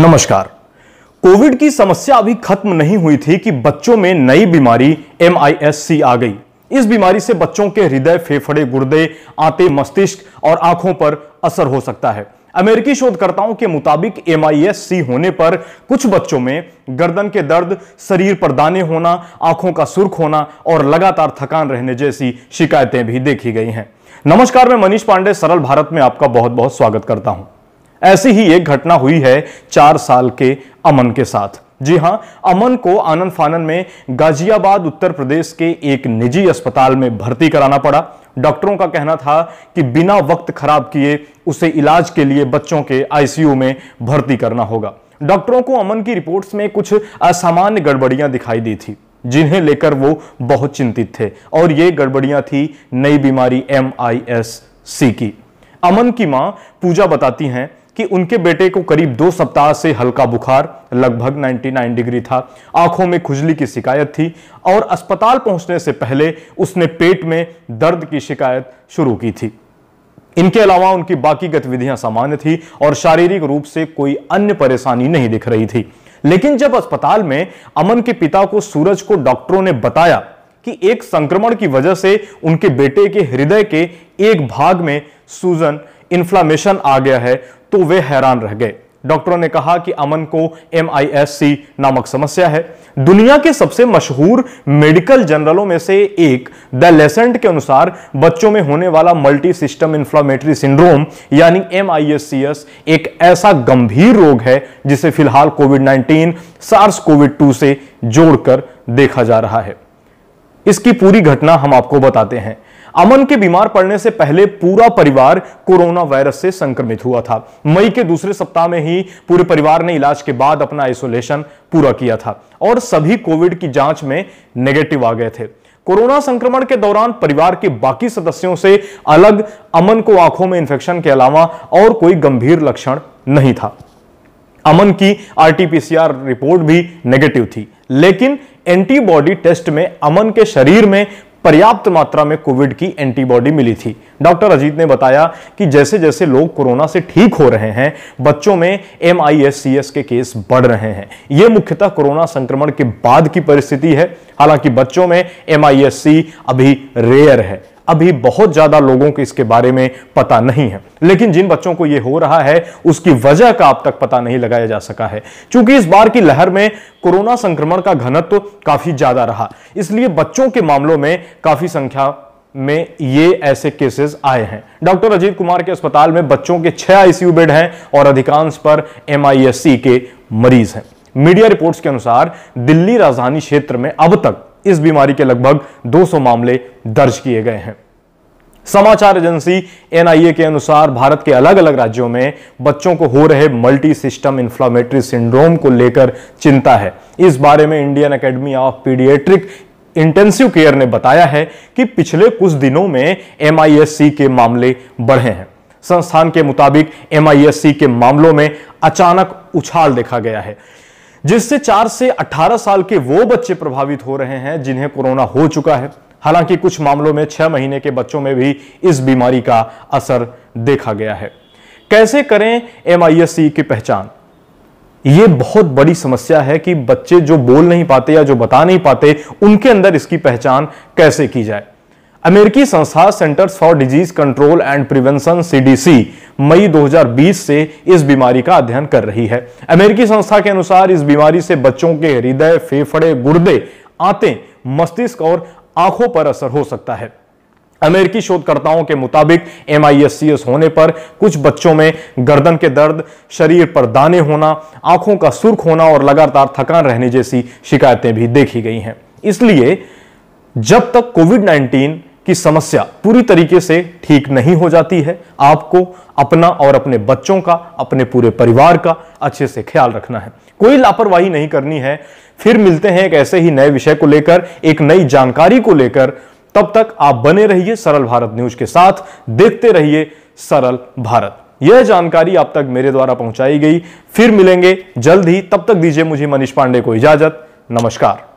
नमस्कार कोविड की समस्या अभी खत्म नहीं हुई थी कि बच्चों में नई बीमारी एम आ गई इस बीमारी से बच्चों के हृदय फेफड़े गुर्दे आते मस्तिष्क और आंखों पर असर हो सकता है अमेरिकी शोधकर्ताओं के मुताबिक एम होने पर कुछ बच्चों में गर्दन के दर्द शरीर पर दाने होना आंखों का सुर्ख होना और लगातार थकान रहने जैसी शिकायतें भी देखी गई हैं नमस्कार मैं मनीष पांडे सरल भारत में आपका बहुत बहुत स्वागत करता हूं ऐसी ही एक घटना हुई है चार साल के अमन के साथ जी हां अमन को आनंद फानन में गाजियाबाद उत्तर प्रदेश के एक निजी अस्पताल में भर्ती कराना पड़ा डॉक्टरों का कहना था कि बिना वक्त खराब किए उसे इलाज के लिए बच्चों के आईसीयू में भर्ती करना होगा डॉक्टरों को अमन की रिपोर्ट्स में कुछ असामान्य गड़बड़ियां दिखाई दी थी जिन्हें लेकर वो बहुत चिंतित थे और ये गड़बड़ियां थी नई बीमारी एम की अमन की मां पूजा बताती हैं कि उनके बेटे को करीब दो सप्ताह से हल्का बुखार लगभग 99 डिग्री था आंखों में खुजली की शिकायत थी और अस्पताल पहुंचने से पहले उसने पेट में दर्द की शिकायत शुरू की थी इनके अलावा उनकी बाकी गतिविधियां सामान्य थी और शारीरिक रूप से कोई अन्य परेशानी नहीं दिख रही थी लेकिन जब अस्पताल में अमन के पिता को सूरज को डॉक्टरों ने बताया कि एक संक्रमण की वजह से उनके बेटे के हृदय के एक भाग में सूजन इन्फ्लामेशन आ गया है तो वे हैरान रह गए डॉक्टरों ने कहा कि अमन को एम नामक समस्या है दुनिया के सबसे मशहूर मेडिकल जर्नलों में से एक द लेसेंट के अनुसार बच्चों में होने वाला मल्टी सिस्टम इन्फ्लामेटरी सिंड्रोम यानी एम एक ऐसा गंभीर रोग है जिसे फिलहाल कोविड 19 सार्स कोविड 2 से जोड़कर देखा जा रहा है इसकी पूरी घटना हम आपको बताते हैं अमन के बीमार पड़ने से पहले पूरा परिवार कोरोना वायरस से संक्रमित हुआ था मई के दूसरे सप्ताह में ही पूरे परिवार ने इलाज के बाद अपना आइसोलेशन पूरा किया था और सभी कोविड की जांच में नेगेटिव आ गए थे कोरोना संक्रमण के दौरान परिवार के बाकी सदस्यों से अलग अमन को आंखों में इंफेक्शन के अलावा और कोई गंभीर लक्षण नहीं था अमन की आरटीपीसीआर रिपोर्ट भी नेगेटिव थी लेकिन एंटीबॉडी टेस्ट में अमन के शरीर में पर्याप्त मात्रा में कोविड की एंटीबॉडी मिली थी डॉक्टर अजीत ने बताया कि जैसे जैसे लोग कोरोना से ठीक हो रहे हैं बच्चों में एम के केस बढ़ रहे हैं यह मुख्यतः कोरोना संक्रमण के बाद की परिस्थिति है हालांकि बच्चों में एम अभी रेयर है अभी बहुत ज्यादा लोगों को इसके बारे में पता नहीं है लेकिन जिन बच्चों को यह हो रहा है उसकी वजह का अब तक पता नहीं लगाया जा सका है क्योंकि इस बार की लहर में कोरोना संक्रमण का घनत्व तो काफी ज्यादा रहा इसलिए बच्चों के मामलों में काफी संख्या में ये ऐसे केसेस आए हैं डॉक्टर अजीत कुमार के अस्पताल में बच्चों के छह आईसीयू बेड हैं और अधिकांश पर एमआईएससी के मरीज हैं मीडिया रिपोर्ट्स के अनुसार दिल्ली राजधानी क्षेत्र में अब तक इस बीमारी के लगभग 200 मामले दर्ज किए गए हैं समाचार एजेंसी एनआईए के अनुसार भारत के अलग अलग राज्यों में बच्चों को हो रहे मल्टी सिस्टम इंफ्लामेटरी सिंड्रोम को लेकर चिंता है इस बारे में Indian academy of paediatric intensive care ने बताया है कि पिछले कुछ दिनों में एम के मामले बढ़े हैं संस्थान के मुताबिक एम के मामलों में अचानक उछाल देखा गया है जिससे चार से अठारह साल के वो बच्चे प्रभावित हो रहे हैं जिन्हें कोरोना हो चुका है हालांकि कुछ मामलों में छह महीने के बच्चों में भी इस बीमारी का असर देखा गया है कैसे करें एम की पहचान ये बहुत बड़ी समस्या है कि बच्चे जो बोल नहीं पाते या जो बता नहीं पाते उनके अंदर इसकी पहचान कैसे की जाए अमेरिकी संस्था centres for disease control and prevention CDC मई 2020 से इस बीमारी का अध्ययन कर रही है अमेरिकी संस्था के अनुसार इस बीमारी से बच्चों के हृदय फेफड़े गुर्दे आते मस्तिष्क और आंखों पर असर हो सकता है अमेरिकी शोधकर्ताओं के मुताबिक एम होने पर कुछ बच्चों में गर्दन के दर्द शरीर पर दाने होना आंखों का सुर्ख होना और लगातार थकान रहने जैसी शिकायतें भी देखी गई हैं इसलिए जब तक कोविड कि समस्या पूरी तरीके से ठीक नहीं हो जाती है आपको अपना और अपने बच्चों का अपने पूरे परिवार का अच्छे से ख्याल रखना है कोई लापरवाही नहीं करनी है फिर मिलते हैं एक ऐसे ही नए विषय को लेकर एक नई जानकारी को लेकर तब तक आप बने रहिए सरल भारत न्यूज के साथ देखते रहिए सरल भारत यह जानकारी आप तक मेरे द्वारा पहुंचाई गई फिर मिलेंगे जल्द ही तब तक दीजिए मुझे मनीष पांडे को इजाजत नमस्कार